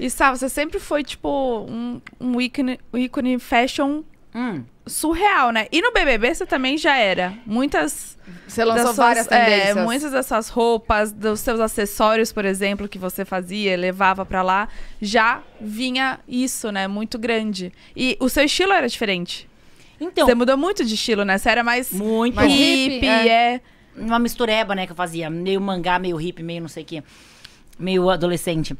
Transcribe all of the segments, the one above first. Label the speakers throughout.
Speaker 1: E Sá, você sempre foi, tipo, um, um ícone, um ícone fashion hum. surreal, né? E no BBB você também já era. Muitas. Você lançou várias suas, é, tendências. muitas dessas roupas, dos seus acessórios, por exemplo, que você fazia, levava para lá, já vinha isso, né? Muito grande. E o seu estilo era diferente. Então. Você mudou muito de estilo, né? Você era mais. Muito mais hippie, hippie é. é. Uma mistureba, né? Que eu fazia. Meio mangá, meio hippie, meio não sei o quê. Meio adolescente.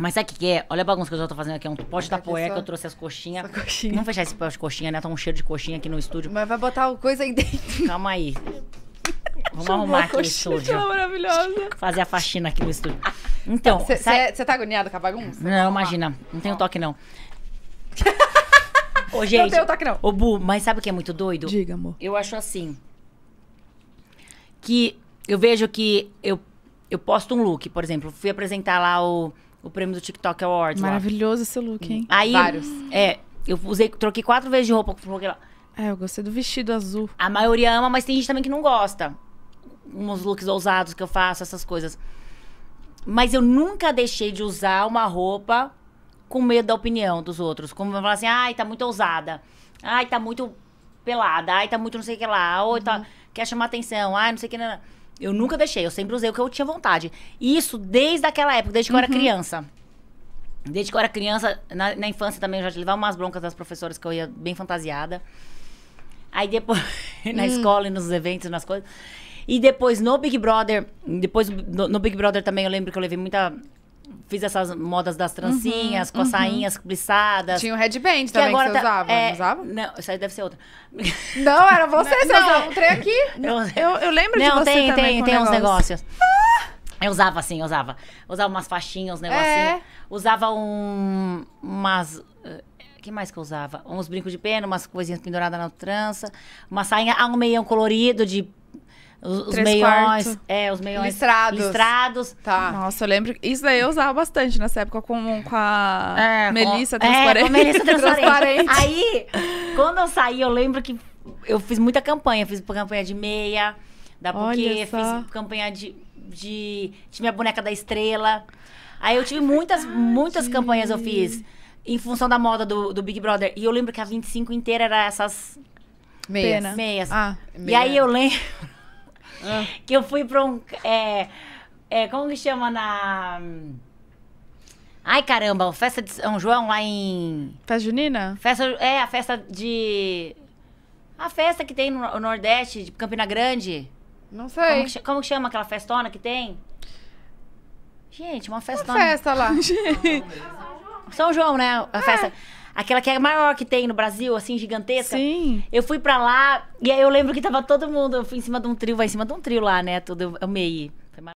Speaker 1: Mas sabe o que, que, é? Olha a bagunça que eu já tô fazendo aqui. É um pote da poeca, eu trouxe as coxinhas. Coxinha. Vamos fechar esse pote de coxinha, né? Tá um cheiro de coxinha aqui no estúdio. Mas vai botar coisa aí dentro. Calma aí. Vamos arrumar aqui no estúdio. Tá maravilhosa. Fazer a faxina aqui no estúdio. Então. Você tá agoniado com a bagunça? Não, não imagina. Não tem o toque, não. Ô, gente. Não tem o toque, não. Ô, Bu, mas sabe o que é muito doido? Diga, amor. Eu acho assim. Que eu vejo que eu, eu posto um look, por exemplo. Fui apresentar lá o o prêmio do TikTok Awards. Maravilhoso lá. esse look, hein? Aí, Vários. É, eu usei, troquei quatro vezes de roupa com o lá. É, eu gostei do vestido azul. A maioria ama, mas tem gente também que não gosta. Uns looks ousados que eu faço, essas coisas. Mas eu nunca deixei de usar uma roupa com medo da opinião dos outros. Como falar assim, ai, tá muito ousada. Ai, tá muito pelada. Ai, tá muito não sei o que lá. Ou tá, uhum. tá, quer chamar atenção. Ai, não sei o que. Não, não. Eu nunca deixei, eu sempre usei o que eu tinha vontade. isso desde aquela época, desde que uhum. eu era uhum. criança. Desde que eu era criança, na, na infância também eu já levava umas broncas das professoras que eu ia bem fantasiada. Aí depois, na hum. escola e nos eventos, nas coisas. E depois no Big Brother, depois no, no Big Brother também eu lembro que eu levei muita fiz essas modas das trancinhas, uhum, com as uhum. sainhas plissadas. Tinha o um headband também agora que você tá, usava, é, não usava? Não, isso aí deve ser outra. Não, era você, você não, usava um trem aqui. Eu, eu lembro não, de você tem, também tem, com tem uns negócios. Ah! Eu usava assim, usava. Usava umas faixinhas, uns negocinhos. É. Usava um, umas... O eh, que mais que eu usava? Uns brincos de pena, umas coisinhas penduradas na trança, uma sainha, um meião colorido de os, os meiões. É, os meiões. Listrados. Listrados. Tá. Nossa, eu lembro. Isso daí eu usava bastante nessa época com, com a é, Melissa com, transparente. É, com Melissa transparente. transparente. Aí, quando eu saí, eu lembro que eu fiz muita campanha. Fiz campanha de meia, da Porque, fiz campanha de, de. Tinha minha boneca da estrela. Aí eu tive Ai, muitas, verdade. Ah, muitas campanhas eu fiz. Em função da moda do, do Big Brother. E eu lembro que a 25 inteira era essas Meias. Meias. Ah, meia. E aí eu lembro. Ah. Que eu fui pra um. É, é, como que chama na. Ai, caramba, festa de São João lá em. Festa junina? Festa, é, a festa de. A festa que tem no Nordeste, de Campina Grande. Não sei. Como que, como que chama aquela festona que tem? Gente, uma festona. Uma festa lá. São João, né? A é. festa. Aquela que é a maior que tem no Brasil, assim, gigantesca. Sim. Eu fui pra lá e aí eu lembro que tava todo mundo. Eu fui em cima de um trio, vai em cima de um trio lá, né? Tudo, eu amei.